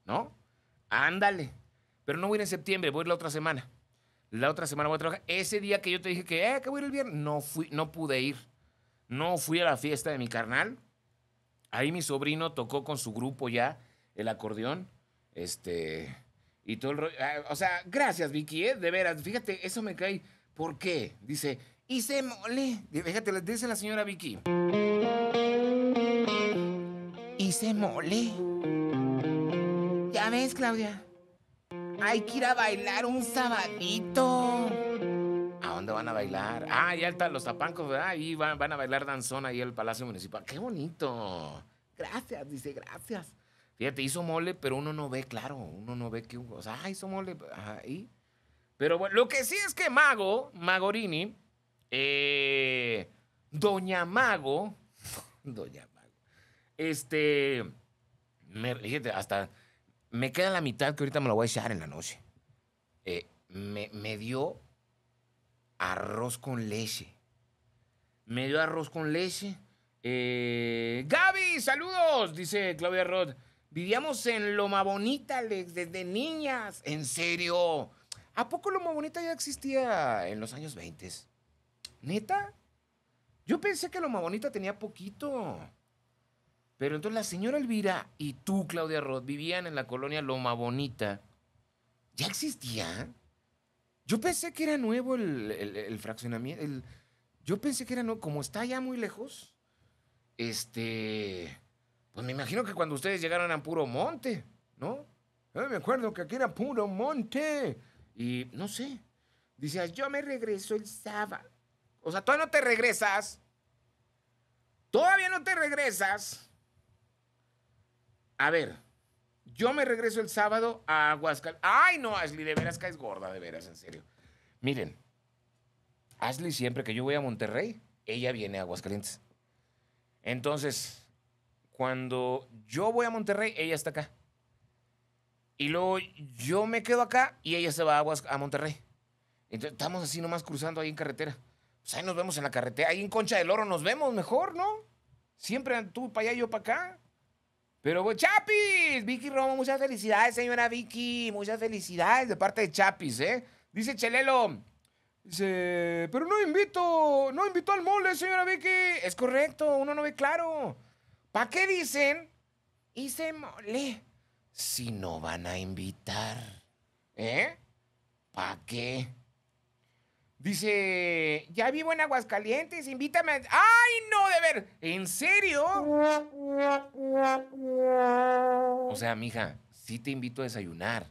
¿No? Ándale. Pero no voy a ir en septiembre, voy la otra semana. La otra semana voy a trabajar. Ese día que yo te dije que, eh, que voy a ir el viernes, no, fui, no pude ir. No fui a la fiesta de mi carnal. Ahí mi sobrino tocó con su grupo ya el acordeón. Este. Y todo ah, O sea, gracias, Vicky, ¿eh? de veras. Fíjate, eso me cae. ¿Por qué? Dice, y se mole. Fíjate, dice la señora Vicky. Y se mole. Ya ves, Claudia. Hay que ir a bailar un sabadito. ¿A dónde van a bailar? Ah, ya están los zapancos. Ahí van, a bailar danzón ahí el Palacio Municipal. ¡Qué bonito! Gracias, dice, gracias. Fíjate, hizo mole, pero uno no ve, claro, uno no ve que, o sea, ah, hizo mole, ahí. Pero bueno, lo que sí es que Mago, Magorini, eh, Doña Mago, Doña Mago, este, fíjate, hasta me queda la mitad que ahorita me la voy a echar en la noche. Eh, me, dio arroz con leche. Me dio arroz con leche. Eh, Gaby, saludos, dice Claudia Roth. Vivíamos en Loma Bonita, Alex, desde niñas. En serio. ¿A poco Loma Bonita ya existía en los años 20? ¿Neta? Yo pensé que Loma Bonita tenía poquito. Pero entonces la señora Elvira y tú, Claudia Roth, vivían en la colonia Loma Bonita. ¿Ya existía? Yo pensé que era nuevo el, fraccionamiento. El, yo pensé que era nuevo. Como está ya muy lejos, este. Pues me imagino que cuando ustedes llegaron a puro monte, ¿no? Yo me acuerdo que aquí era puro monte. Y no sé. Dice, yo me regreso el sábado. O sea, todavía no te regresas. Todavía no te regresas. A ver, yo me regreso el sábado a Aguascalientes. Ay, no, Ashley, de veras es gorda, de veras, en serio. Miren, Ashley siempre que yo voy a Monterrey, ella viene a Aguascalientes. Entonces, cuando yo voy a Monterrey, ella está acá. Y luego yo me quedo acá y ella se va a, Aguas a Monterrey. Entonces, estamos así nomás cruzando ahí en carretera. Pues ahí nos vemos en la carretera. Ahí en Concha del Oro nos vemos mejor, ¿no? Siempre tú para allá y yo para acá. Pero pues, Chapis, Vicky Romo, muchas felicidades, señora Vicky, muchas felicidades de parte de Chapis, ¿eh? Dice Chelelo, dice, pero no invito, no invito al mole, señora Vicky. Es correcto, uno no ve claro. ¿Para qué dicen? se mole. Si no van a invitar, ¿eh? ¿Para qué? Dice, ya vivo en Aguascalientes, invítame. A... ¡Ay, no, de ver! ¿En serio? O sea, mija, sí te invito a desayunar.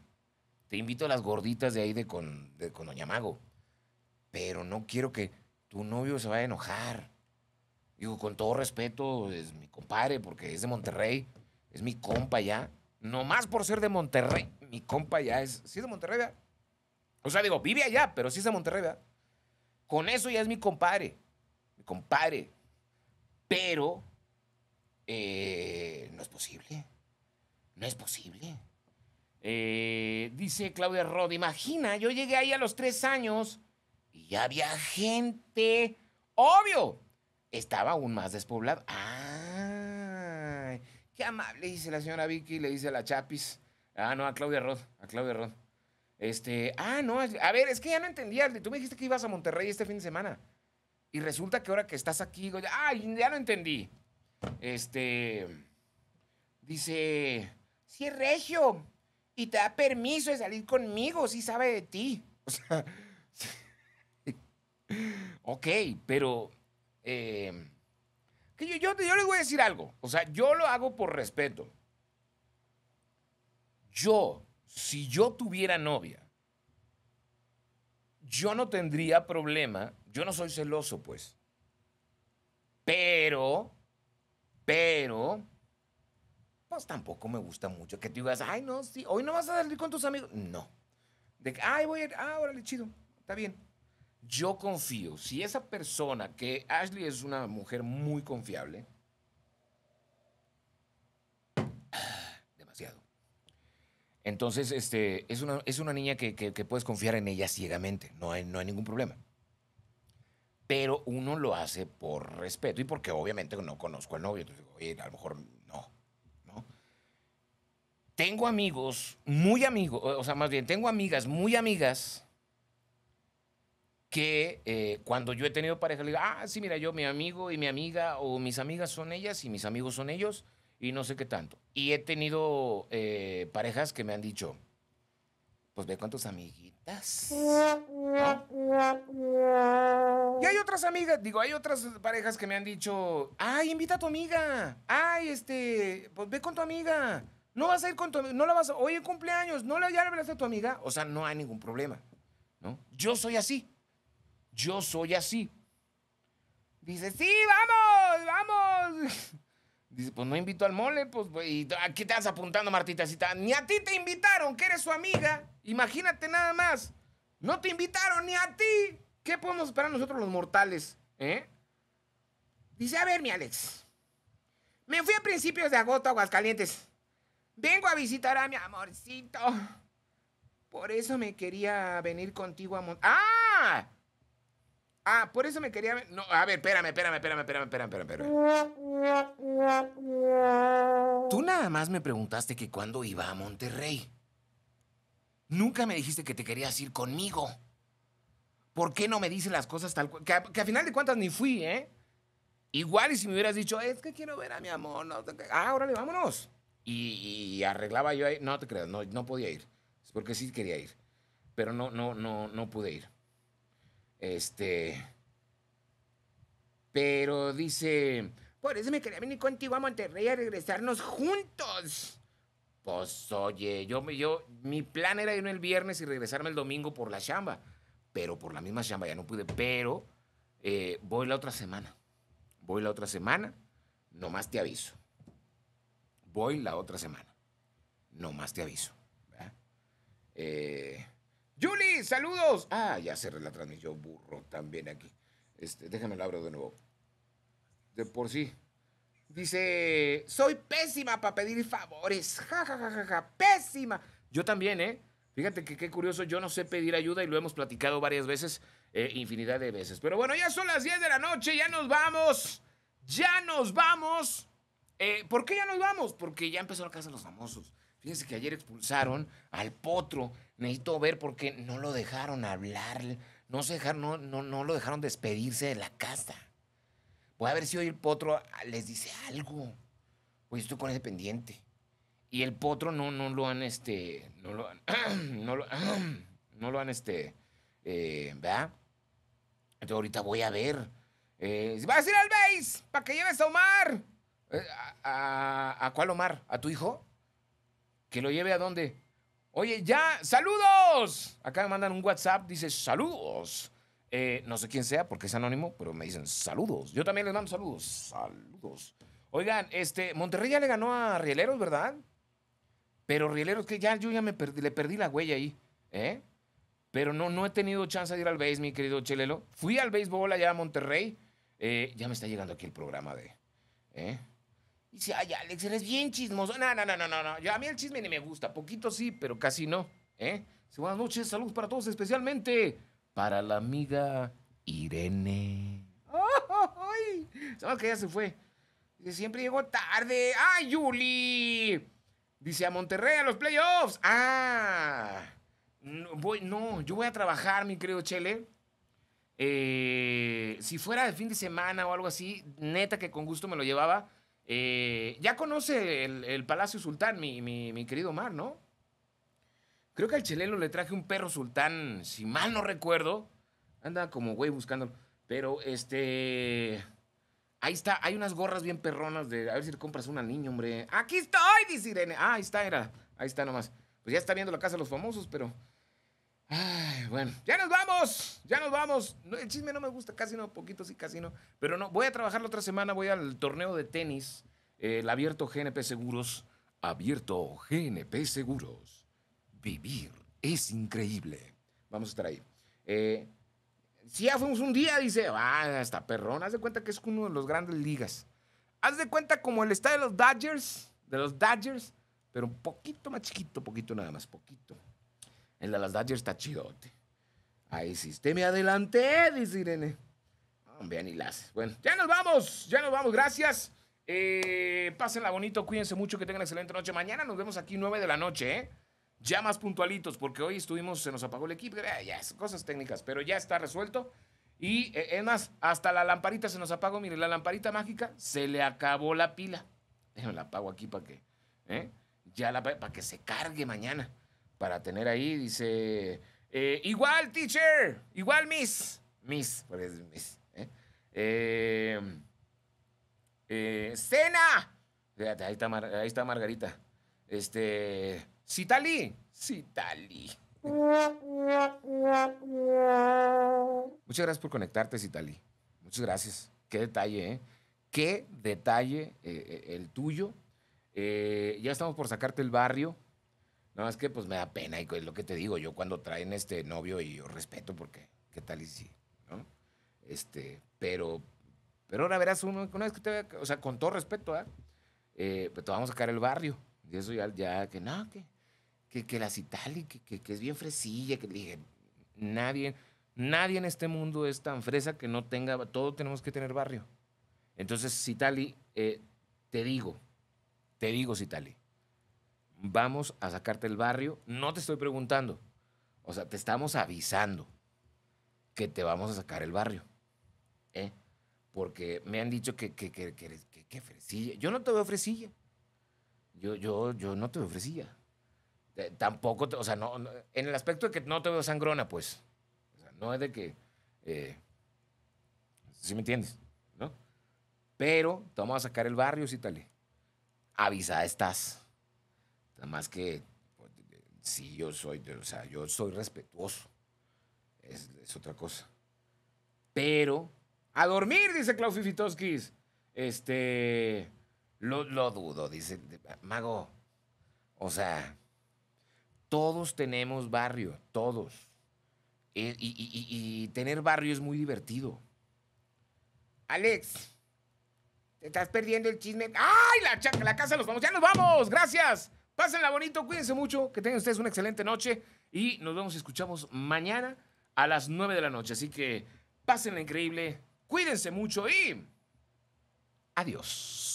Te invito a las gorditas de ahí de con, Doña Mago. Pero no quiero que tu novio se vaya a enojar. Digo, con todo respeto, es mi compadre, porque es de Monterrey. Es mi compa ya. Nomás por ser de Monterrey. Mi compa ya es... Sí, es de Monterrey, O sea, digo, vive allá, pero sí es de Monterrey, con eso ya es mi compadre. Mi compadre. Pero eh, no es posible. No es posible. Eh, dice Claudia Rod, imagina, yo llegué ahí a los tres años y ya había gente. Obvio, estaba aún más despoblado. ¡Ay! Qué amable, dice la señora Vicky, le dice a la Chapis. Ah, no, a Claudia Rod, a Claudia Rod. Este, ah, no, a ver, es que ya no entendía. Tú me dijiste que ibas a Monterrey este fin de semana. Y resulta que ahora que estás aquí, ah ay, ya no entendí. Este, dice, si es regio y te da permiso de salir conmigo, si sabe de ti. O sea, ok, pero em, que yo, yo, yo voy a decir algo. O sea, yo lo hago por respeto. Yo si yo tuviera novia, yo no tendría problema, yo no soy celoso, pues. Pero, pero, pues tampoco me gusta mucho que tú digas, ay, no, sí, hoy no vas a salir con tus amigos. No. De que, ay, voy a ir, ah, órale, chido, está bien. Yo confío, si esa persona, que Ashley es una mujer muy confiable, Entonces, este, es, una, niña que, que, puedes confiar en ella ciegamente, no hay, ningún problema. Pero uno lo hace por respeto y porque obviamente no conozco al novio. Entonces digo, oye, a lo mejor no, no. Tengo amigos, muy amigos, o sea, más bien, tengo amigas, muy amigas, que eh, cuando yo he tenido pareja, le digo, ah, sí, mira, yo, mi amigo y mi amiga, o mis amigas son ellas y mis amigos son ellos, y no sé qué tanto. Y he tenido eh, parejas que me han dicho, pues ve con tus amiguitas. Y hay otras amigas, digo, hay otras parejas que me han dicho, ay, invita a tu amiga, ay, este, pues ve con tu amiga, no vas a ir con tu amiga, no la vas a, oye, cumpleaños, no le ya le a tu amiga. O sea, no hay ningún problema, ¿no? Yo soy así, yo soy así. Dice, sí, vamos, vamos. Dice, pues no invito al mole, pues, y aquí te vas apuntando, Martita. Si ni a ti te invitaron, que eres su amiga. Imagínate nada más. No te invitaron ni a ti. ¿Qué podemos esperar nosotros los mortales? ¿Eh? Dice, a ver, mi Alex. Me fui a principios de agosto a Aguascalientes. Vengo a visitar a mi amorcito. Por eso me quería venir contigo a montar, ¡Ah! Ah, por eso me quería. No, a ver, espérame, espérame, espérame, espérame, espérame, espérame. Tú nada más me preguntaste que cuándo iba a Monterrey. Nunca me dijiste que te querías ir conmigo. ¿Por qué no me dices las cosas tal cual? Que, a final de cuentas ni fui, ¿eh? Igual y si me hubieras dicho, es que quiero ver a mi amor. No te... Ah, órale, vámonos. Y, arreglaba yo ahí. No te creas, no, no podía ir. Es porque sí quería ir. Pero no, no, no, no pude ir. Este. Pero dice. Por eso me quería venir contigo a Monterrey a regresarnos juntos. Pues oye, yo, yo, mi plan era irme el viernes y regresarme el domingo por la chamba. Pero por la misma chamba ya no pude. Pero eh, voy la otra semana. Voy la otra semana. Nomás te aviso. Voy la otra semana. Nomás te aviso. Eh, Julie, saludos. Ah, ya cerré la transmisión, burro, también aquí. Este, déjame la abro de nuevo. De por sí. Dice, soy pésima para pedir favores. Ja, ja, ja, ja, ja, pésima. Yo también, ¿eh? Fíjate que qué curioso, yo no sé pedir ayuda y lo hemos platicado varias veces, eh, infinidad de veces. Pero bueno, ya son las 10 de la noche, ya nos vamos. Ya nos vamos. Eh, ¿Por qué ya nos vamos? Porque ya empezó la casa de los famosos. Fíjense que ayer expulsaron al potro. Necesito ver por qué no lo dejaron hablar, no, se no, no, lo dejaron despedirse de la casa. Voy a ver si hoy el potro ah, les dice algo. Oye, estoy con ese pendiente. Y el potro no, no lo han, este, no lo han, no lo, han, este, eh, ¿verdad? Entonces ahorita voy a ver. Eh, vas a ir al base para que lleves a Omar. Eh, a, a, ¿A cuál Omar? ¿A tu hijo? que lo lleve a dónde. Oye, ya, saludos. Acá me mandan un WhatsApp, dice saludos. Eh, no sé quién sea porque es anónimo, pero me dicen saludos. Yo también les mando saludos. Saludos. Oigan, este, Monterrey ya le ganó a Rieleros, ¿verdad? Pero Rieleros, que ya yo ya me le perdí la huella ahí, ¿eh? Pero no, no he tenido chance de ir al béis, mi querido Chelelo. Fui al béisbol allá a Monterrey. Eh, ya me está llegando aquí el programa de. ¿eh? Dice, ay, Alex, eres bien chismoso. No, no, no, no, no. Yo, a mí el chisme ni me gusta. Poquito sí, pero casi no. ¿eh? buenas noches, saludos para todos, especialmente para la amiga Irene. ¡Ay! Sabes que ya se fue. Dice, siempre llegó tarde. ¡Ay, Juli Dice, a Monterrey, a los playoffs. ¡Ah! No, voy, no, yo voy a trabajar, mi querido Chele. Eh, si fuera de fin de semana o algo así, neta que con gusto me lo llevaba eh, ya conoce el, Palacio Sultán, mi, querido Omar, ¿no? Creo que al Chelelo le traje un perro sultán, si mal no recuerdo. Anda como güey buscándolo. Pero este. Ahí está, hay unas gorras bien perronas de. A ver si le compras una niña, hombre. ¡Aquí estoy! Dice Irene. Ah, ahí está, era. Ahí está nomás. Pues ya está viendo la casa de los famosos, pero bueno, ya nos vamos, ya nos vamos. No, el chisme no me gusta, casi no, poquito sí, casi no. Pero no, voy a trabajar la otra semana, voy al torneo de tenis, eh, el abierto GNP Seguros. Abierto GNP Seguros. Vivir es increíble. Vamos a estar ahí. Eh, si ya fuimos un día, dice, ah, está perrón. Haz de cuenta que es uno de los grandes ligas. Haz de cuenta como el estadio de los Dodgers, de los Dodgers, pero un poquito más chiquito, poquito nada más, poquito. El de las Dodgers está chidote. Ahí sí, te me adelanté, dice Irene. Vean y las. Bueno, ya nos vamos, ya nos vamos, gracias. Eh, pásenla bonito, cuídense mucho, que tengan excelente noche. Mañana nos vemos aquí 9 de la noche, ¿eh? Ya más puntualitos, porque hoy estuvimos, se nos apagó el equipo, eh, ya, ya, cosas técnicas, pero ya está resuelto. Y eh, es más, hasta la lamparita se nos apagó, mire, la lamparita mágica se le acabó la pila. Déjenme la apago aquí para que, ya la, para que se cargue mañana para tener ahí. Dice, eh, igual, teacher, igual, miss. Miss, pues miss. Eh, eh, eh cena. ahí está, Margarita. Este, Citali. Citali. Muchas gracias por conectarte, Citali. Muchas gracias. Qué detalle, ¿eh? Qué detalle el tuyo. ya estamos por sacarte el barrio no es que pues me da pena y es lo que te digo, yo cuando traen este novio y yo respeto porque qué tal y si, ¿no? Este, pero, pero ahora verás uno, una vez que te veas, o sea, con todo respeto, ¿ah? ¿eh? Pues, te vamos a sacar el barrio. Y eso ya, ya que no, que, que, la Citali, que, es bien fresilla, que dije, nadie, nadie en este mundo es tan fresa que no tenga, todo tenemos que tener barrio. Entonces, Citali, eh, te digo, te digo, Citali, vamos a sacarte el barrio, no te estoy preguntando. O sea, te estamos avisando que te vamos a sacar el barrio. ¿eh? Porque me han dicho que, que, que, que, fresilla. Yo no te veo fresilla. Yo, yo, yo no te veo fresilla. Eh, tampoco, o sea, no, en el aspecto de que no te veo sangrona, pues. O sea, no es de que. Eh, si me entiendes? ¿No? Pero te vamos a sacar el barrio, sí, tal. Avisada estás. Nada más que pues, sí, yo soy, o sea, yo soy respetuoso. Es, otra cosa. Pero, a dormir, dice Klaus Fifitoskis. Este, lo, dudo, dice Mago. O sea, todos tenemos barrio, todos. Eh, y, tener barrio es muy divertido. Alex, te estás perdiendo el chisme. ¡Ay, la, la casa de los vamos! ¡Ya nos vamos! ¡Gracias! Pásenla bonito, cuídense mucho, que tengan ustedes una excelente noche y nos vemos y escuchamos mañana a las 9 de la noche. Así que pásenla increíble, cuídense mucho y adiós.